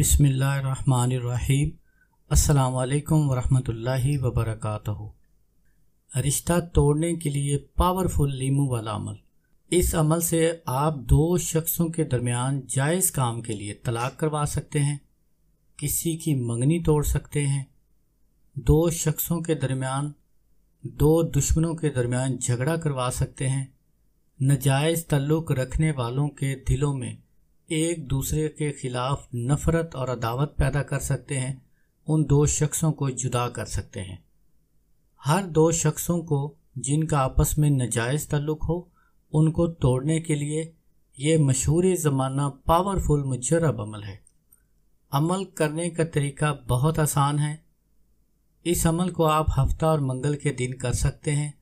बिसमीम् अल्लाम वरहमतुल्लाहि वबरकातुहु रिश्ता तोड़ने के लिए पावरफुल लीमू वाला अमल इस अमल से आप दो शख्सों के दरमियान जायज़ काम के लिए तलाक करवा सकते हैं किसी की मंगनी तोड़ सकते हैं दो शख्सों के दरमियान दो दुश्मनों के दरमियान झगड़ा करवा सकते हैं नजायज़ तल्लुक़ रखने वालों के दिलों में एक दूसरे के खिलाफ नफरत और अदावत पैदा कर सकते हैं उन दो शख्सों को जुदा कर सकते हैं हर दो शख्सों को जिनका आपस में नजायज़ तल्लुक़ हो उनको तोड़ने के लिए ये मशहूर ज़माना पावरफुल मुजरब अमल है अमल करने का तरीका बहुत आसान है इस अमल को आप हफ्ता और मंगल के दिन कर सकते हैं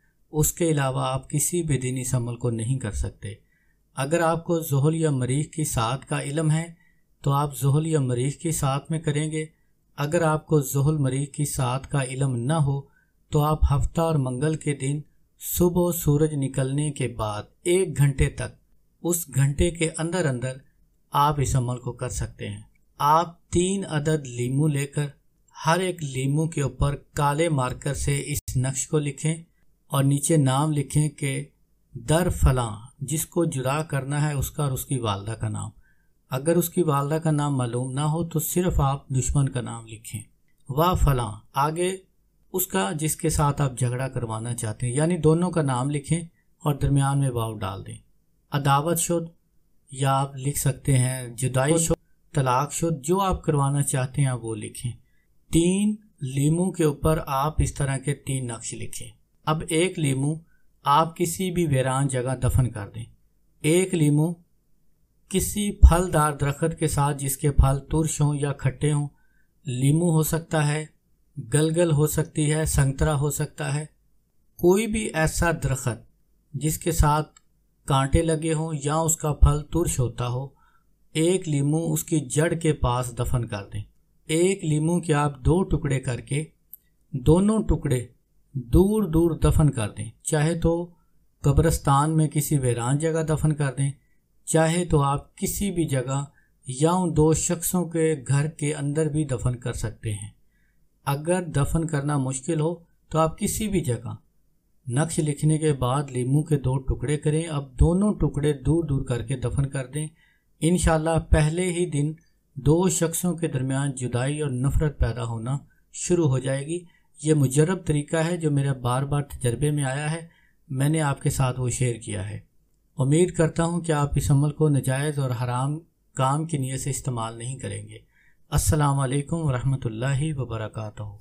उसके अलावा आप किसी भी दिन इस अमल को नहीं कर सकते अगर आपको जहल या मरीख की साथ का इलम है तो आप जहल या मरीख की साथ में करेंगे अगर आपको जहल मरीख की साथ का इलम न हो तो आप हफ्ता और मंगल के दिन सुबह सूरज निकलने के बाद एक घंटे तक उस घंटे के अंदर अंदर आप इस अमल को कर सकते हैं आप तीन अदद लीम लेकर हर एक लीम के ऊपर काले मार्कर से इस नक्श को लिखें और नीचे नाम लिखें कि दर फलां जिसको जुदा करना है उसका और उसकी वालदा का नाम अगर उसकी वालदा का नाम मालूम ना हो तो सिर्फ आप दुश्मन का नाम लिखें वाह फलां आगे उसका जिसके साथ आप झगड़ा करवाना चाहते हैं यानी दोनों का नाम लिखें और दरमियान में वाव डाल दें अदावत शुद्ध या आप लिख सकते हैं जुदाई शुद्ध तलाक शुद्ध जो आप करवाना चाहते हैं वो लिखें तीन लीमू के ऊपर आप इस तरह के तीन नक्श लिखें अब एक लीमू आप किसी भी वीरान जगह दफन कर दें एक लीमू किसी फलदार दरख्त के साथ जिसके फल तुरश हों या खट्टे हों लीमू हो सकता है गलगल हो सकती है संतरा हो सकता है कोई भी ऐसा दरख्त जिसके साथ कांटे लगे हों या उसका फल तुरश होता हो एक लीमू उसकी जड़ के पास दफन कर दें एक लीमू के आप दो टुकड़े करके दोनों टुकड़े दूर दूर दफन कर दें चाहे तो कब्रस्तान में किसी वीरान जगह दफन कर दें चाहे तो आप किसी भी जगह या उन दो शख्सों के घर के अंदर भी दफन कर सकते हैं अगर दफन करना मुश्किल हो तो आप किसी भी जगह नक्श लिखने के बाद लीमू के दो टुकड़े करें अब दोनों टुकड़े दूर दूर करके दफन कर दें इन पहले ही दिन दो शख्सों के दरमियान जुदाई और नफरत पैदा होना शुरू हो जाएगी ये मुजरब तरीका है जो मेरा बार बार तजर्बे में आया है मैंने आपके साथ वो शेयर किया है उम्मीद करता हूँ कि आप इस अमल को नजायज़ और हराम काम की नीयत से इस्तेमाल नहीं करेंगे अस्सलाम वालेकुम रहमतुल्लाहि